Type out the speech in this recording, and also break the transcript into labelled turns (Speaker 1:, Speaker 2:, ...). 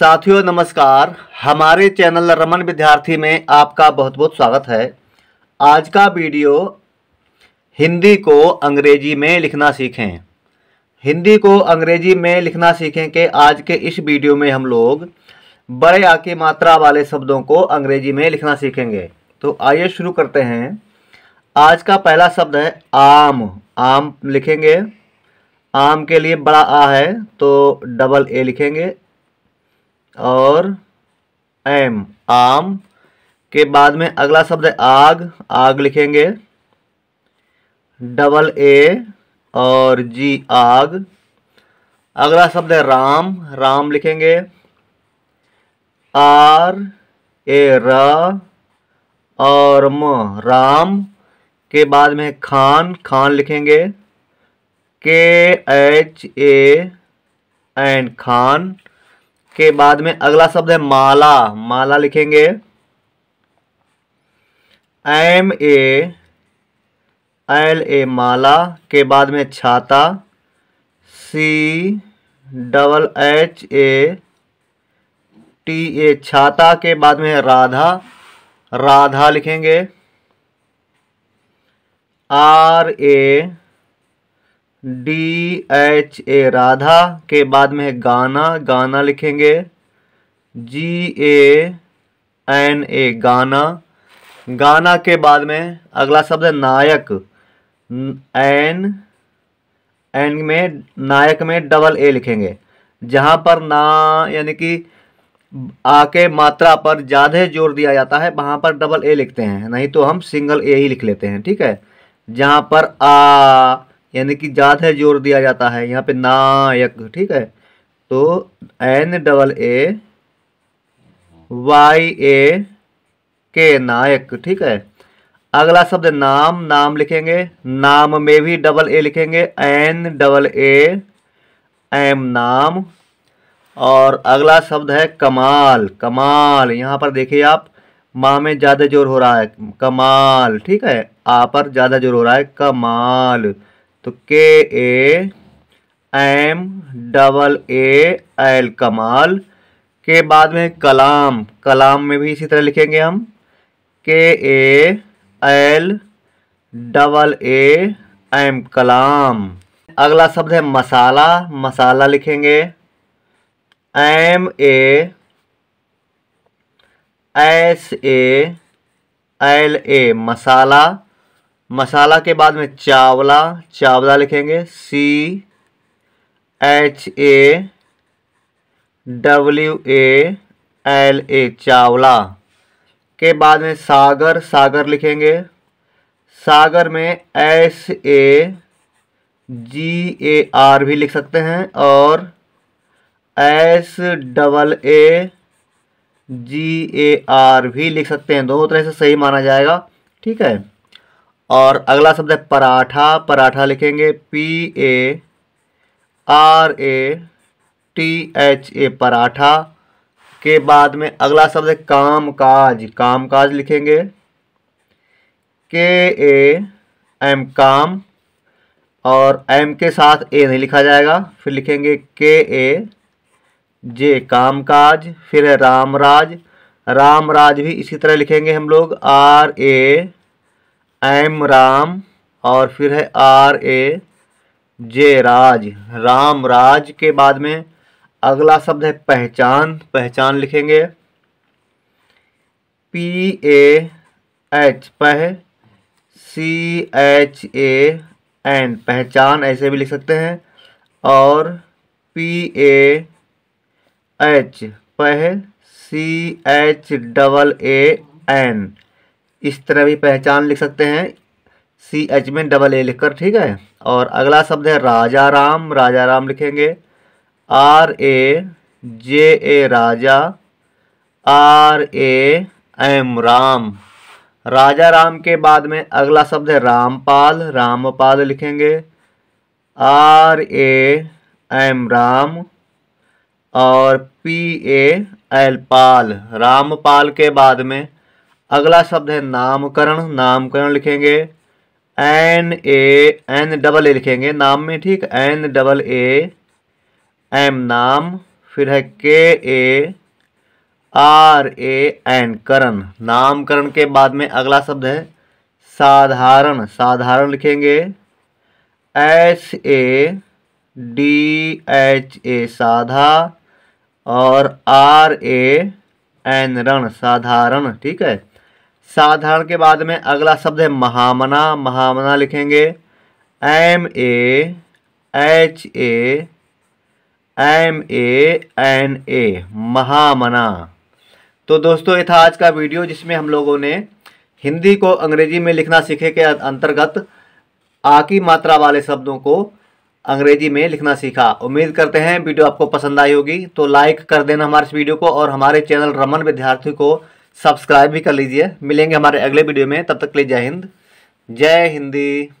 Speaker 1: साथियों नमस्कार हमारे चैनल रमन विद्यार्थी में आपका बहुत बहुत स्वागत है आज का वीडियो हिंदी को अंग्रेजी में लिखना सीखें हिंदी को अंग्रेजी में लिखना सीखें के आज के इस वीडियो में हम लोग बड़े आके मात्रा वाले शब्दों को अंग्रेजी में लिखना सीखेंगे तो आइए शुरू करते हैं आज का पहला शब्द है आम आम लिखेंगे आम के लिए बड़ा आ है तो डबल ए लिखेंगे और एम आम के बाद में अगला शब्द है आग आग लिखेंगे डबल ए और जी आग अगला शब्द है राम राम लिखेंगे आर ए र और म राम के बाद में खान खान लिखेंगे के एच ए एन खान के बाद में अगला शब्द है माला माला लिखेंगे एम ए एल ए माला के बाद में छाता C double H A T A छाता के बाद में राधा राधा लिखेंगे R A D H A Radha के बाद में है गाना गाना लिखेंगे जी ए एन ए गाना गाना के बाद में अगला शब्द है नायक एन एन में नायक में डबल ए लिखेंगे जहाँ पर ना यानी कि आ के मात्रा पर ज़्यादा जोर दिया जाता है वहाँ पर डबल ए लिखते हैं नहीं तो हम सिंगल ए ही लिख लेते हैं ठीक है जहाँ पर आ यानी कि ज़्यादा जोर दिया जाता है यहाँ पे नायक ठीक है तो N double A Y A K नायक ठीक है अगला शब्द नाम नाम लिखेंगे नाम में भी डबल ए लिखेंगे एन डबल ए एम नाम और अगला शब्द है कमाल कमाल यहाँ पर देखिए आप माँ में ज़्यादा जोर हो रहा है कमाल ठीक है आ पर ज़्यादा जोर हो रहा है कमाल तो K A M double A L कमाल के बाद में कलाम कलाम में भी इसी तरह लिखेंगे हम K A L double A M Kalam अगला शब्द है मसाला मसाला लिखेंगे M A S A L A masala masala के बाद में चावला चावला लिखेंगे C H A W A L A Chawla के बाद में सागर सागर लिखेंगे सागर में S A G A R भी लिख सकते हैं और S double A G A R भी लिख सकते हैं दोनों तरह से सही माना जाएगा ठीक है और अगला शब्द है पराठा पराठा लिखेंगे P A R A T H A paratha के बाद में अगला शब्द है काम काज काम काज लिखेंगे के ए एम काम और एम के साथ ए नहीं लिखा जाएगा फिर लिखेंगे के ए जे काम काज फिर है रामराज रामराज भी इसी तरह लिखेंगे हम लोग आर ए एम राम और फिर है आर ए जे राज राम राज के बाद में अगला शब्द है पहचान पहचान लिखेंगे पी ए एच पह सी एच ए एन पहचान ऐसे भी लिख सकते हैं और पी ए एच पह C H double A N इस तरह भी पहचान लिख सकते हैं सी एच में डबल ए लिखकर ठीक है और अगला शब्द है राजा राम राजा राम लिखेंगे R A J A Raja R A M Ram Raja Ram के बाद में अगला शब्द है रामपाल रामपाल लिखेंगे आर ए एम राम और P A L Pal Rampal के बाद में अगला शब्द है नामकरण नामकरण लिखेंगे N A N double A लिखेंगे नाम में ठीक एन डबल ए एम नाम फिर है के ए आर ए एन करण नामकरण के बाद में अगला शब्द है साधारण साधारण लिखेंगे S A D H A साधा और आर ए एन रण साधारण ठीक है साधारण के बाद में अगला शब्द है महामना महामना लिखेंगे M A H A M A N A महामना तो दोस्तों ये था आज का वीडियो जिसमें हम लोगों ने हिंदी को अंग्रेजी में लिखना सीखे के अंतर्गत आ की मात्रा वाले शब्दों को अंग्रेजी में लिखना सीखा उम्मीद करते हैं वीडियो आपको पसंद आई होगी तो लाइक कर देना हमारे इस वीडियो को और हमारे चैनल रमन विद्यार्थी को सब्सक्राइब भी कर लीजिए मिलेंगे हमारे अगले वीडियो में तब तक के लिए जय हिंद जय हिंदी